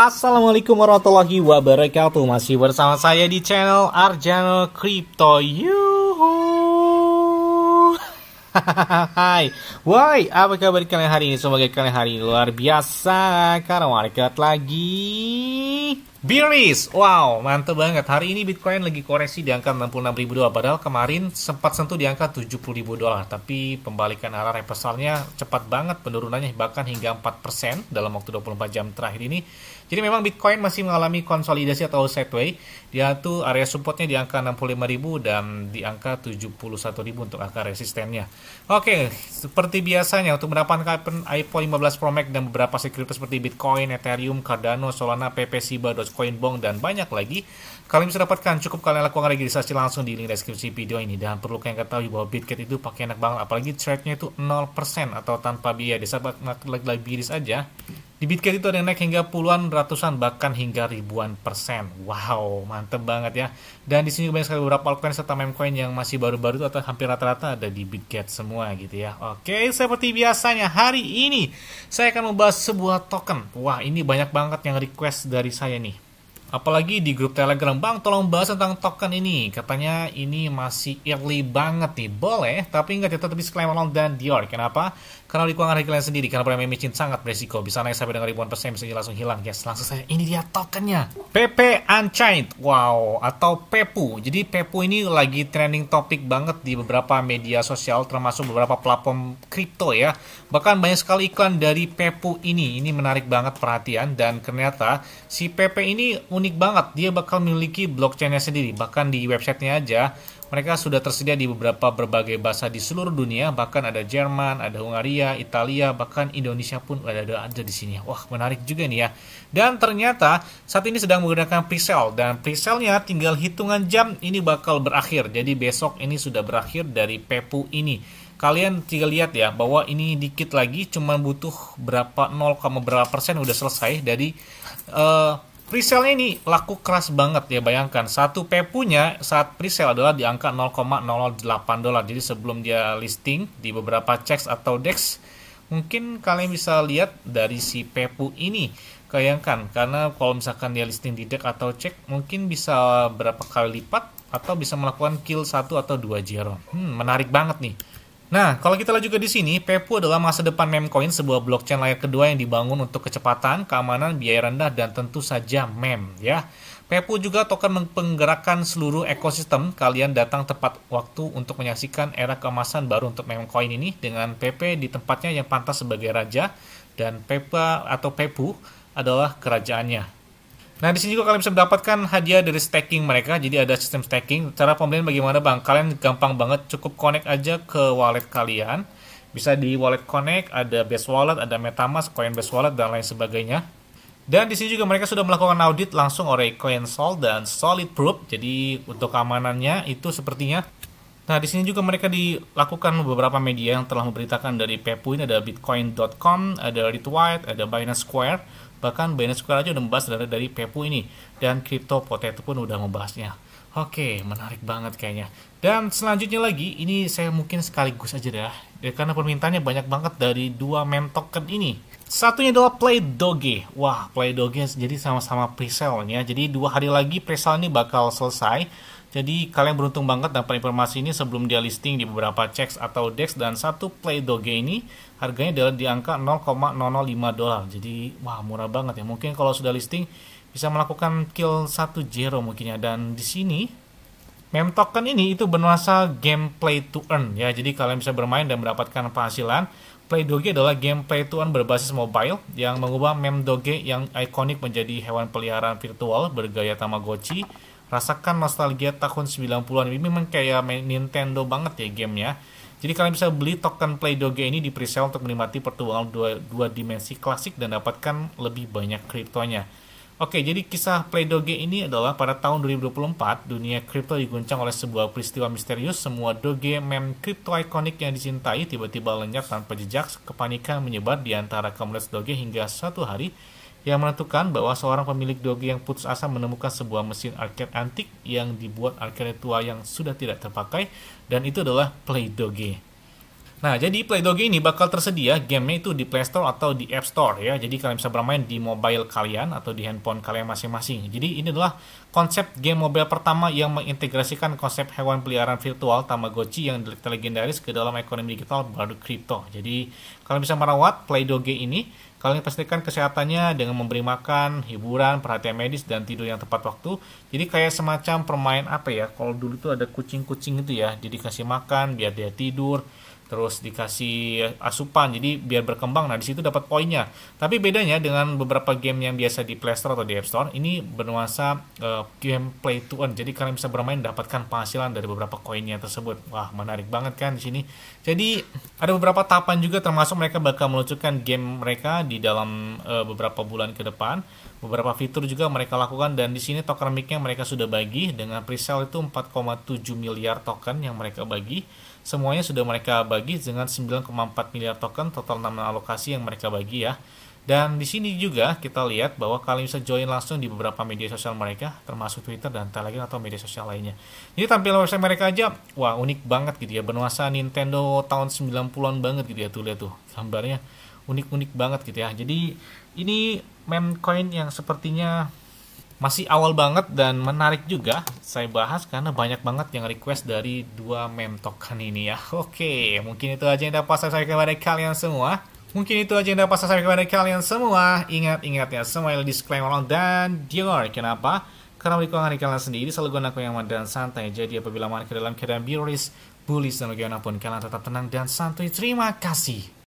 Assalamualaikum warahmatullahi wabarakatuh Masih bersama saya di channel Arjano Crypto Yuhu Hai Woi, apa kabar kalian hari ini? Semoga kalian hari ini luar biasa Karena warga lagi Bearish, wow mantep banget. Hari ini Bitcoin lagi koreksi di angka 66.000 dolar. Padahal kemarin sempat sentuh di angka 70.000 dolar. Tapi pembalikan arah reversalnya cepat banget penurunannya bahkan hingga 4% dalam waktu 24 jam terakhir ini. Jadi memang Bitcoin masih mengalami konsolidasi atau sideways. Dia tuh area supportnya di angka 65.000 dan di angka 71.000 untuk angka resistennya. Oke, seperti biasanya untuk mendapatkan iPhone 15 Pro Max dan beberapa sekuritas seperti Bitcoin, Ethereum, Cardano, Solana, PP, Shiba, koin Bong dan banyak lagi. Kalian bisa dapatkan cukup kalian lakukan registrasi langsung di link deskripsi video ini dan perlu kalian ketahui bahwa Bitget itu pakai enak banget apalagi trade-nya itu 0% atau tanpa biaya. Dia lagi-lagi biris aja. Di Bitget itu ada yang naik hingga puluhan, ratusan, bahkan hingga ribuan persen. Wow, mantep banget ya. Dan di sini banyak sekali beberapa altcoin serta memecoin yang masih baru-baru atau hampir rata-rata ada di Bitget semua gitu ya. Oke, seperti biasanya hari ini saya akan membahas sebuah token. Wah, ini banyak banget yang request dari saya nih Apalagi di grup Telegram, Bang tolong bahas tentang token ini. Katanya ini masih early banget nih. Boleh, tapi nggak ya, tetap disclaimer malam dan Dior. Kenapa? Karena di keuangan kalian sendiri, karena premium micin sangat beresiko. Bisa naik sampai dengan ribuan persen, bisa langsung hilang. Yes, langsung saya. Ini dia tokennya. PP Unchained. Wow, atau PEPU. Jadi PEPU ini lagi trending topik banget di beberapa media sosial, termasuk beberapa platform kripto ya. Bahkan banyak sekali iklan dari PEPU ini. Ini menarik banget perhatian dan ternyata si PP ini unik banget. Dia bakal memiliki blockchainnya sendiri. Bahkan di websitenya aja, mereka sudah tersedia di beberapa berbagai bahasa di seluruh dunia. Bahkan ada Jerman, ada Hungaria, Italia, bahkan Indonesia pun ada ada, ada di sini. Wah, menarik juga nih ya. Dan ternyata saat ini sedang menggunakan presale dan presale tinggal hitungan jam ini bakal berakhir. Jadi besok ini sudah berakhir dari PEPU ini kalian tinggal lihat ya bahwa ini dikit lagi cuman butuh berapa 0, berapa persen udah selesai dari uh, Presale ini laku keras banget ya bayangkan satu pepunya saat presale adalah di angka 0,008 dolar jadi sebelum dia listing di beberapa checks atau dex mungkin kalian bisa lihat dari si pepu ini bayangkan karena kalau misalkan dia listing di dex atau check mungkin bisa berapa kali lipat atau bisa melakukan kill satu atau dua jero hmm, menarik banget nih Nah, kalau kita lihat juga di sini, Pepu adalah masa depan memcoin, sebuah blockchain layar kedua yang dibangun untuk kecepatan, keamanan, biaya rendah, dan tentu saja mem, ya. Pepu juga token menggerakkan seluruh ekosistem. Kalian datang tepat waktu untuk menyaksikan era keemasan baru untuk memcoin ini dengan PP di tempatnya yang pantas sebagai raja dan Pepa atau Pepu adalah kerajaannya. Nah, di sini juga kalian bisa mendapatkan hadiah dari staking mereka. Jadi ada sistem staking. Cara pembelian bagaimana, Bang? Kalian gampang banget cukup connect aja ke wallet kalian. Bisa di wallet connect, ada base wallet, ada MetaMask, Coinbase wallet dan lain sebagainya. Dan di sini juga mereka sudah melakukan audit langsung oleh CoinSol dan Solid Proof. Jadi untuk keamanannya itu sepertinya Nah, di sini juga mereka dilakukan beberapa media yang telah memberitakan dari Pepu ada bitcoin.com, ada Retweet, ada Binance Square, bahkan Binance Square aja udah membahas dari, dari Pepu ini dan Crypto Potato pun udah membahasnya. Oke, menarik banget kayaknya. Dan selanjutnya lagi, ini saya mungkin sekaligus aja deh, ya, karena permintaannya banyak banget dari dua mentoken ini. Satunya adalah Play Doge. Wah, Play Doge jadi sama-sama presale ya. Jadi dua hari lagi presel ini bakal selesai. Jadi kalian beruntung banget dapat informasi ini sebelum dia listing di beberapa checks atau dex dan satu play doge ini harganya adalah di angka 0,005 dolar. Jadi wah murah banget ya. Mungkin kalau sudah listing bisa melakukan kill satu zero mungkin ya. Dan di sini Mem token ini itu bernuansa gameplay to earn ya. Jadi kalian bisa bermain dan mendapatkan penghasilan. Play Doge adalah gameplay to earn berbasis mobile yang mengubah Mem Doge yang ikonik menjadi hewan peliharaan virtual bergaya Tamagotchi. Rasakan nostalgia tahun 90-an. Ini memang kayak Nintendo banget ya gamenya. Jadi kalian bisa beli token Play Doge ini di presale untuk menikmati pertualangan dua, dua dimensi klasik dan dapatkan lebih banyak kriptonya. Oke, jadi kisah Play Doge ini adalah pada tahun 2024, dunia kripto diguncang oleh sebuah peristiwa misterius, semua doge mem kripto ikonik yang dicintai tiba-tiba lenyap tanpa jejak, kepanikan menyebar di antara komunitas doge hingga suatu hari yang menentukan bahwa seorang pemilik doge yang putus asa menemukan sebuah mesin arcade antik yang dibuat arcade tua yang sudah tidak terpakai, dan itu adalah Play Doge. Nah, jadi Playdoge ini bakal tersedia gamenya itu di Play Store atau di App Store ya. Jadi kalian bisa bermain di mobile kalian atau di handphone kalian masing-masing. Jadi ini adalah konsep game mobile pertama yang mengintegrasikan konsep hewan peliharaan virtual Tamagotchi yang legendaris ke dalam ekonomi digital baru kripto. Jadi kalian bisa merawat Playdoge ini, kalian pastikan kesehatannya dengan memberi makan, hiburan, perhatian medis dan tidur yang tepat waktu. Jadi kayak semacam permain apa ya? Kalau dulu itu ada kucing-kucing gitu ya, jadi kasih makan biar dia tidur terus dikasih asupan jadi biar berkembang nah di situ dapat poinnya tapi bedanya dengan beberapa game yang biasa di Play atau di App Store ini bernuansa uh, eh, game play to earn jadi kalian bisa bermain dapatkan penghasilan dari beberapa koinnya tersebut wah menarik banget kan di sini jadi ada beberapa tahapan juga termasuk mereka bakal meluncurkan game mereka di dalam uh, beberapa bulan ke depan Beberapa fitur juga mereka lakukan dan di sini token mic-nya mereka sudah bagi dengan presale itu 4,7 miliar token yang mereka bagi. Semuanya sudah mereka bagi dengan 9,4 miliar token total nama alokasi yang mereka bagi ya. Dan di sini juga kita lihat bahwa kalian bisa join langsung di beberapa media sosial mereka, termasuk Twitter dan Telegram atau media sosial lainnya. Jadi tampilan website mereka aja, wah unik banget gitu ya, bernuansa Nintendo tahun 90-an banget gitu ya, tuh lihat tuh gambarnya unik-unik banget gitu ya. Jadi ini mem coin yang sepertinya masih awal banget dan menarik juga saya bahas karena banyak banget yang request dari dua mem token ini ya. Oke, mungkin itu aja yang dapat saya sampaikan kepada kalian semua. Mungkin itu aja yang dapat saya sampaikan kepada kalian semua. Ingat-ingat ya, semua disclaimer dan dealer. Kenapa? Karena berikuang dari kalian sendiri selalu gunakan yang dan santai. Jadi apabila mana ke dalam keadaan biologis, bullish, dan bagaimanapun kalian tetap tenang dan santai Terima kasih.